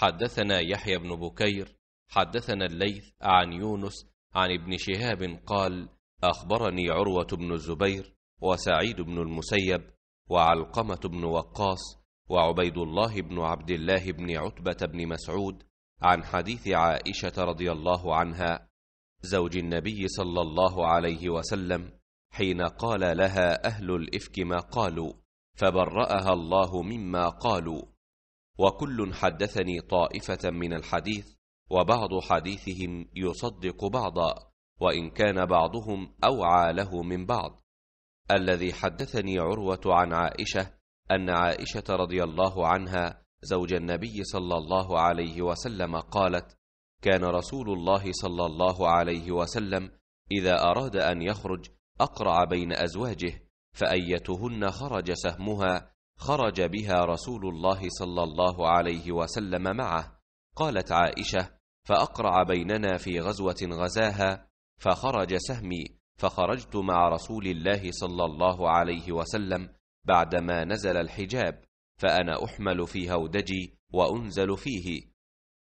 حدثنا يحيى بن بكير حدثنا الليث عن يونس عن ابن شهاب قال اخبرني عروه بن الزبير وسعيد بن المسيب وعلقمه بن وقاص وعبيد الله بن عبد الله بن عتبه بن مسعود عن حديث عائشه رضي الله عنها زوج النبي صلى الله عليه وسلم حين قال لها اهل الافك ما قالوا فبراها الله مما قالوا وكل حدثني طائفة من الحديث وبعض حديثهم يصدق بعضا وإن كان بعضهم أوعى له من بعض الذي حدثني عروة عن عائشة أن عائشة رضي الله عنها زوج النبي صلى الله عليه وسلم قالت كان رسول الله صلى الله عليه وسلم إذا أراد أن يخرج أقرع بين أزواجه فأيتهن خرج سهمها خرج بها رسول الله صلى الله عليه وسلم معه قالت عائشه فاقرع بيننا في غزوه غزاها فخرج سهمي فخرجت مع رسول الله صلى الله عليه وسلم بعدما نزل الحجاب فانا احمل في هودجي وانزل فيه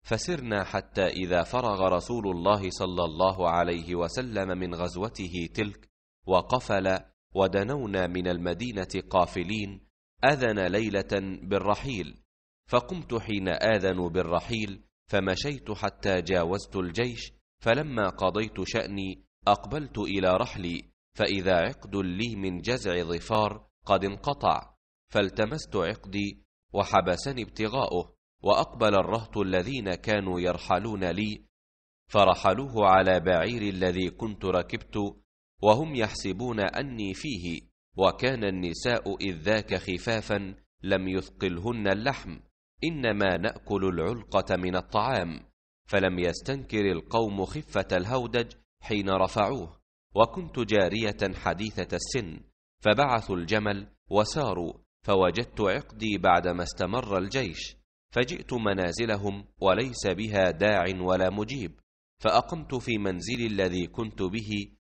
فسرنا حتى اذا فرغ رسول الله صلى الله عليه وسلم من غزوته تلك وقفل ودنونا من المدينه قافلين أذن ليلة بالرحيل فقمت حين اذنوا بالرحيل فمشيت حتى جاوزت الجيش فلما قضيت شأني أقبلت إلى رحلي فإذا عقد لي من جزع ظفار قد انقطع فالتمست عقدي وحبسني ابتغاؤه وأقبل الرهط الذين كانوا يرحلون لي فرحلوه على بعير الذي كنت ركبت وهم يحسبون أني فيه وكان النساء إذ ذاك خفافا لم يثقلهن اللحم إنما نأكل العلقة من الطعام فلم يستنكر القوم خفة الهودج حين رفعوه وكنت جارية حديثة السن فبعثوا الجمل وساروا فوجدت عقدي بعدما استمر الجيش فجئت منازلهم وليس بها داع ولا مجيب فأقمت في منزلي الذي كنت به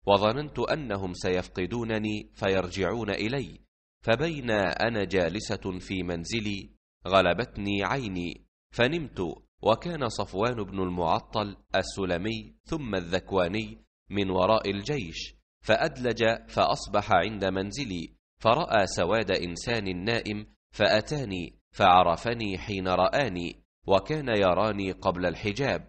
وظننت أنهم سيفقدونني فيرجعون إلي فبين أنا جالسة في منزلي غلبتني عيني فنمت وكان صفوان بن المعطل السلمي ثم الذكواني من وراء الجيش فأدلج فأصبح عند منزلي فرأى سواد إنسان نائم فأتاني فعرفني حين رآني وكان يراني قبل الحجاب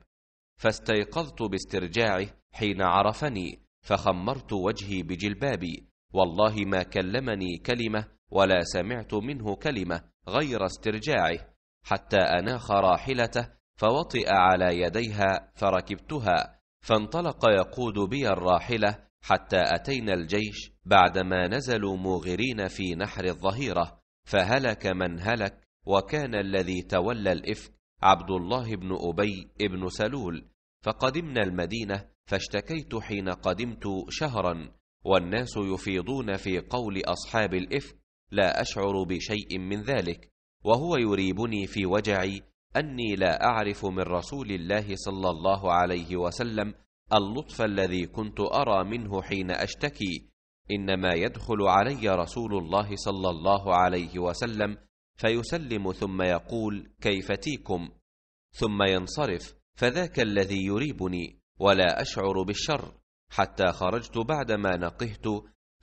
فاستيقظت باسترجاعه حين عرفني فخمرت وجهي بجلبابي والله ما كلمني كلمة ولا سمعت منه كلمة غير استرجاعه حتى أناخ راحلته فوطئ على يديها فركبتها فانطلق يقود بي الراحلة حتى أتينا الجيش بعدما نزلوا موغرين في نحر الظهيرة فهلك من هلك وكان الذي تولى الإفك عبد الله بن أبي بن سلول فقدمنا المدينة فاشتكيت حين قدمت شهرا والناس يفيضون في قول أصحاب الإفك لا أشعر بشيء من ذلك وهو يريبني في وجعي أني لا أعرف من رسول الله صلى الله عليه وسلم اللطف الذي كنت أرى منه حين أشتكي إنما يدخل علي رسول الله صلى الله عليه وسلم فيسلم ثم يقول كيف تيكم ثم ينصرف فذاك الذي يريبني ولا أشعر بالشر حتى خرجت بعدما نقهت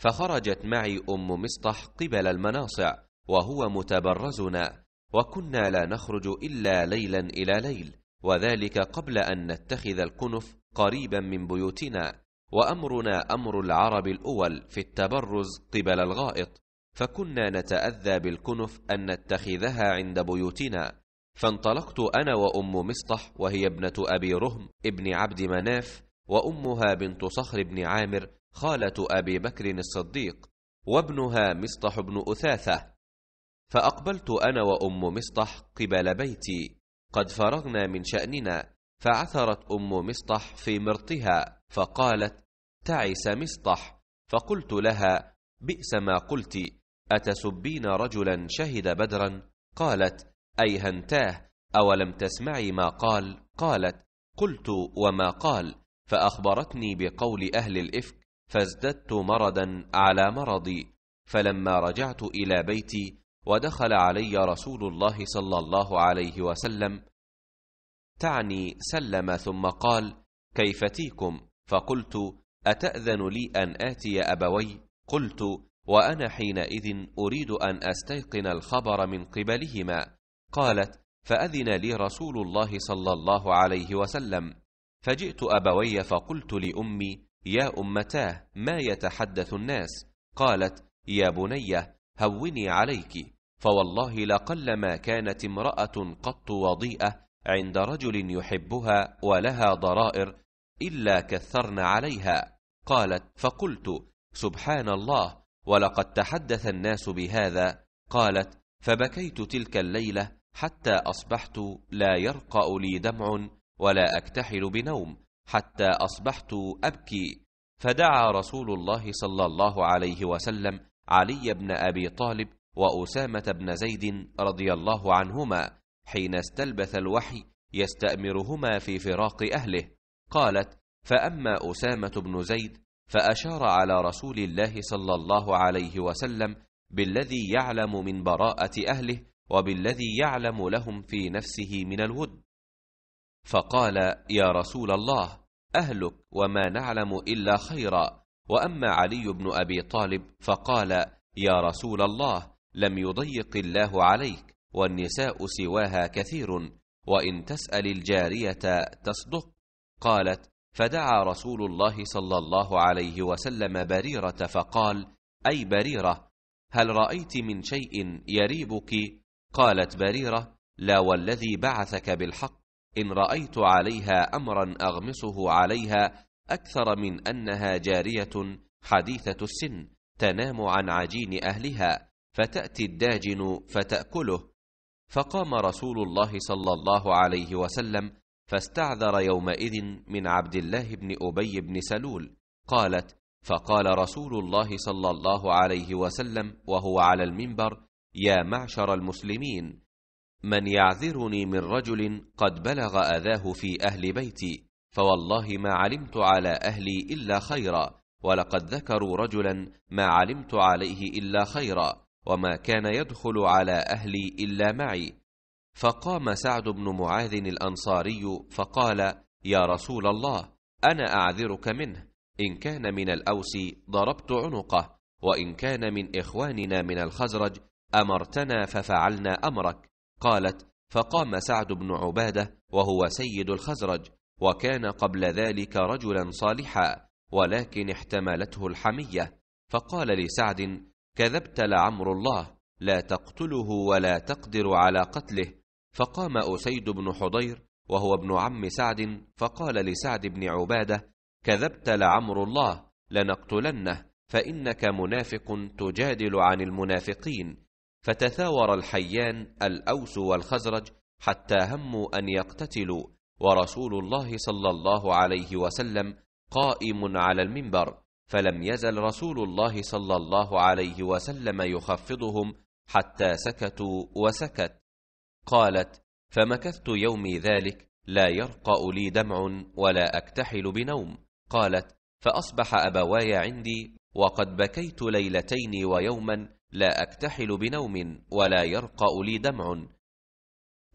فخرجت معي أم مسطح قبل المناصع وهو متبرزنا وكنا لا نخرج إلا ليلا إلى ليل وذلك قبل أن نتخذ الكنف قريبا من بيوتنا وأمرنا أمر العرب الأول في التبرز قبل الغائط فكنا نتأذى بالكنف أن نتخذها عند بيوتنا فانطلقت أنا وأم مسطح وهي ابنة أبي رهم ابن عبد مناف وأمها بنت صخر بن عامر خالة أبي بكر الصديق وابنها مسطح بن أثاثة فأقبلت أنا وأم مسطح قبل بيتي قد فرغنا من شأننا فعثرت أم مسطح في مرطها فقالت تعس مسطح فقلت لها بئس ما قلت أتسبين رجلا شهد بدرا قالت أي هنتاه أولم تسمعي ما قال قالت قلت وما قال فأخبرتني بقول أهل الإفك فازددت مرضا على مرضي فلما رجعت إلى بيتي ودخل علي رسول الله صلى الله عليه وسلم تعني سلم ثم قال كيف تيكم فقلت أتأذن لي أن آتي أبوي قلت وأنا حينئذ أريد أن أستيقن الخبر من قبلهما قالت فأذن لي رسول الله صلى الله عليه وسلم فجئت أبوي فقلت لأمي يا أمتاه ما يتحدث الناس قالت يا بني هوني عليك فوالله لقل ما كانت امرأة قط وضيئة عند رجل يحبها ولها ضرائر إلا كثرن عليها قالت فقلت سبحان الله ولقد تحدث الناس بهذا قالت فبكيت تلك الليلة حتى أصبحت لا يرقأ لي دمع ولا أكتحل بنوم حتى أصبحت أبكي فدعا رسول الله صلى الله عليه وسلم علي بن أبي طالب وأسامة بن زيد رضي الله عنهما حين استلبث الوحي يستأمرهما في فراق أهله قالت فأما أسامة بن زيد فأشار على رسول الله صلى الله عليه وسلم بالذي يعلم من براءة أهله وبالذي يعلم لهم في نفسه من الود فقال يا رسول الله أهلك وما نعلم إلا خيرا وأما علي بن أبي طالب فقال يا رسول الله لم يضيق الله عليك والنساء سواها كثير وإن تسأل الجارية تصدق قالت فدعا رسول الله صلى الله عليه وسلم بريرة فقال أي بريرة هل رأيت من شيء يريبك قالت بريرة لا والذي بعثك بالحق إن رأيت عليها أمرا أغمسه عليها أكثر من أنها جارية حديثة السن تنام عن عجين أهلها فتأتي الداجن فتأكله فقام رسول الله صلى الله عليه وسلم فاستعذر يومئذ من عبد الله بن أبي بن سلول قالت فقال رسول الله صلى الله عليه وسلم وهو على المنبر يا معشر المسلمين من يعذرني من رجل قد بلغ اذاه في اهل بيتي فوالله ما علمت على اهلي الا خيرا ولقد ذكروا رجلا ما علمت عليه الا خيرا وما كان يدخل على اهلي الا معي فقام سعد بن معاذ الانصاري فقال يا رسول الله انا اعذرك منه ان كان من الاوس ضربت عنقه وان كان من اخواننا من الخزرج أمرتنا ففعلنا أمرك قالت فقام سعد بن عبادة وهو سيد الخزرج وكان قبل ذلك رجلا صالحا ولكن احتملته الحمية فقال لسعد كذبت لعمر الله لا تقتله ولا تقدر على قتله فقام أسيد بن حضير وهو ابن عم سعد فقال لسعد بن عبادة كذبت لعمر الله لنقتلنه فإنك منافق تجادل عن المنافقين فتثاور الحيان الأوس والخزرج حتى هموا أن يقتتلوا ورسول الله صلى الله عليه وسلم قائم على المنبر فلم يزل رسول الله صلى الله عليه وسلم يخفضهم حتى سكتوا وسكت قالت فمكثت يومي ذلك لا يرقا لي دمع ولا اكتحل بنوم قالت فاصبح ابواي عندي وقد بكيت ليلتين ويوما لا أكتحل بنوم ولا يرقأ لي دمع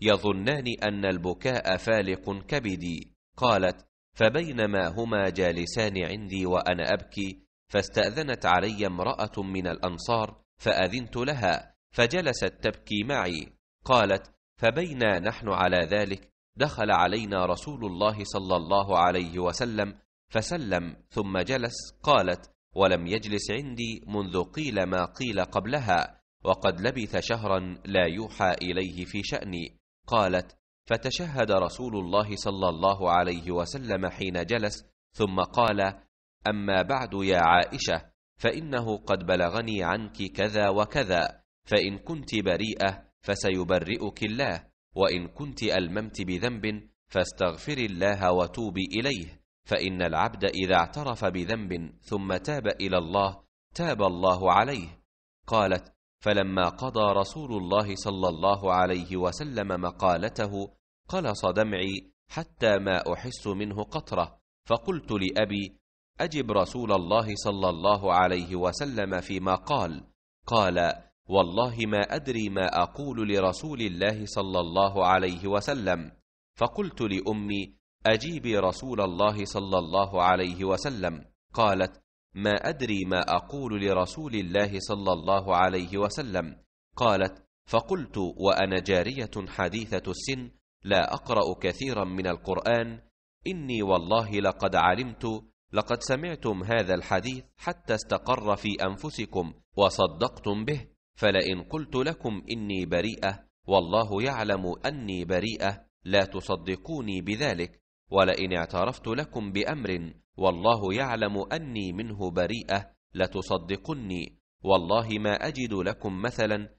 يظنان أن البكاء فالق كبدي قالت فبينما هما جالسان عندي وأنا أبكي فاستأذنت علي امرأة من الأنصار فأذنت لها فجلست تبكي معي قالت فبينا نحن على ذلك دخل علينا رسول الله صلى الله عليه وسلم فسلم ثم جلس قالت ولم يجلس عندي منذ قيل ما قيل قبلها وقد لبث شهرا لا يوحى اليه في شاني قالت فتشهد رسول الله صلى الله عليه وسلم حين جلس ثم قال اما بعد يا عائشه فانه قد بلغني عنك كذا وكذا فان كنت بريئه فسيبرئك الله وان كنت الممت بذنب فاستغفري الله وتوبي اليه فإن العبد إذا اعترف بذنب ثم تاب إلى الله تاب الله عليه قالت فلما قضى رسول الله صلى الله عليه وسلم مقالته قلص دمعي حتى ما أحس منه قطرة فقلت لأبي أجب رسول الله صلى الله عليه وسلم فيما قال قال والله ما أدري ما أقول لرسول الله صلى الله عليه وسلم فقلت لأمي أجيبي رسول الله صلى الله عليه وسلم قالت ما أدري ما أقول لرسول الله صلى الله عليه وسلم قالت فقلت وأنا جارية حديثة السن لا أقرأ كثيرا من القرآن إني والله لقد علمت لقد سمعتم هذا الحديث حتى استقر في أنفسكم وصدقتم به فلئن قلت لكم إني بريئة والله يعلم أني بريئة لا تصدقوني بذلك ولئن اعترفت لكم بأمر والله يعلم أني منه بريئة لتصدقني والله ما أجد لكم مثلا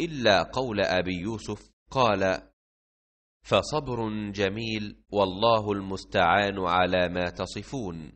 إلا قول أبي يوسف قال فصبر جميل والله المستعان على ما تصفون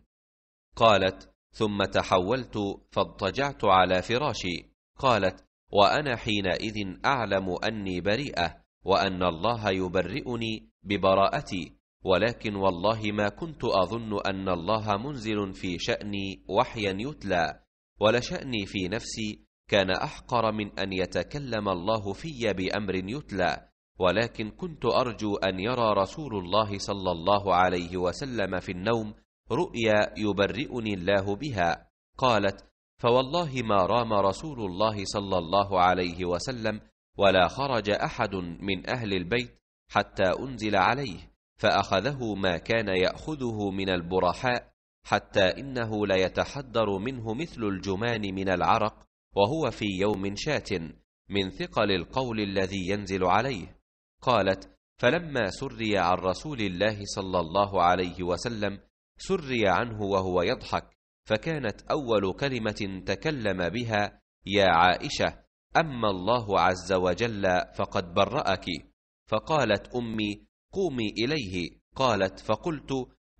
قالت ثم تحولت فاضطجعت على فراشي قالت وأنا حينئذ أعلم أني بريئة وأن الله يبرئني ببراءتي ولكن والله ما كنت أظن أن الله منزل في شأني وحيا يتلى ولشأني في نفسي كان أحقر من أن يتكلم الله في بأمر يتلى ولكن كنت أرجو أن يرى رسول الله صلى الله عليه وسلم في النوم رؤيا يبرئني الله بها قالت فوالله ما رام رسول الله صلى الله عليه وسلم ولا خرج أحد من أهل البيت حتى أنزل عليه فأخذه ما كان يأخذه من البرحاء حتى إنه ليتحدر منه مثل الجمان من العرق وهو في يوم شات من ثقل القول الذي ينزل عليه قالت فلما سري عن رسول الله صلى الله عليه وسلم سري عنه وهو يضحك فكانت أول كلمة تكلم بها يا عائشة أما الله عز وجل فقد برأك فقالت أمي قومي إليه قالت فقلت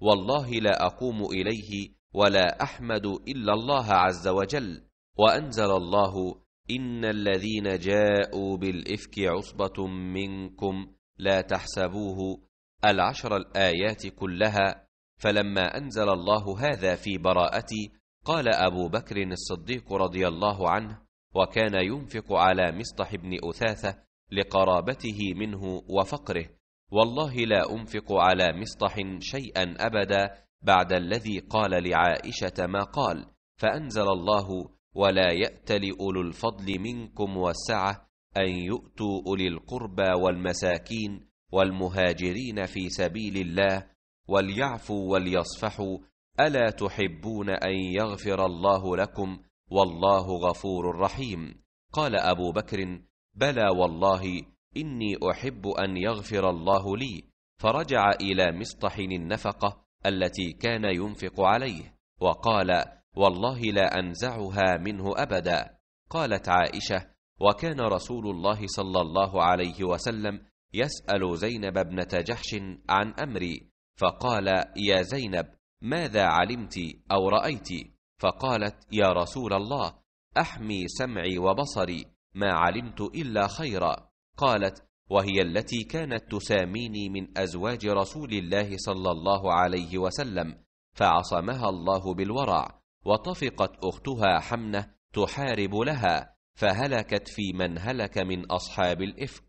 والله لا أقوم إليه ولا أحمد إلا الله عز وجل وأنزل الله إن الذين جاءوا بالإفك عصبة منكم لا تحسبوه العشر الآيات كلها فلما أنزل الله هذا في براءتي قال أبو بكر الصديق رضي الله عنه وكان ينفق على مصطح بن أثاثة لقرابته منه وفقره والله لا أنفق على مصطح شيئا أبدا بعد الذي قال لعائشة ما قال فأنزل الله ولا يأتل أولو الفضل منكم والسعة أن يؤتوا أولي القربى والمساكين والمهاجرين في سبيل الله وليعفوا وليصفحوا ألا تحبون أن يغفر الله لكم والله غفور رحيم قال أبو بكر بلى والله إني أحب أن يغفر الله لي فرجع إلى مسطح النفقة التي كان ينفق عليه وقال والله لا أنزعها منه أبدا قالت عائشة وكان رسول الله صلى الله عليه وسلم يسأل زينب ابنة جحش عن أمري فقال يا زينب ماذا علمت أو رأيت فقالت يا رسول الله أحمي سمعي وبصري ما علمت إلا خيرا قالت وهي التي كانت تساميني من ازواج رسول الله صلى الله عليه وسلم فعصمها الله بالورع وطفقت اختها حمنه تحارب لها فهلكت في من هلك من اصحاب الافك